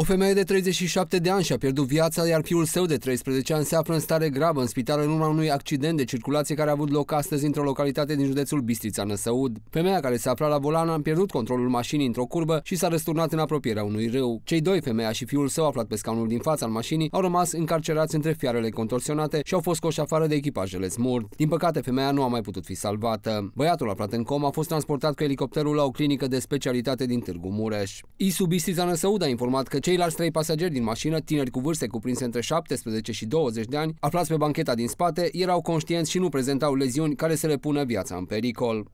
O femeie de 37 de ani și-a pierdut viața, iar fiul său de 13 ani se află în stare gravă în spital în urma unui accident de circulație care a avut loc astăzi într-o localitate din județul Bistrița Năsăud. Femeia care se afla la volan a pierdut controlul mașinii într-o curbă și s-a răsturnat în apropierea unui râu. Cei doi, femeia și fiul său aflat pe scaunul din fața al mașinii, au rămas încarcerați între fiarele contorsionate și au fost scoși afară de echipajele smurt. Din păcate, femeia nu a mai putut fi salvată. Băiatul aflat în com a fost transportat cu elicopterul la o clinică de specialitate din Târgu Mureș. Isu Bistrița Năsăud a informat că cei Ceilalți trei pasageri din mașină, tineri cu vârste cuprinse între 17 și 20 de ani, aflați pe bancheta din spate, erau conștienți și nu prezentau leziuni care să le pună viața în pericol.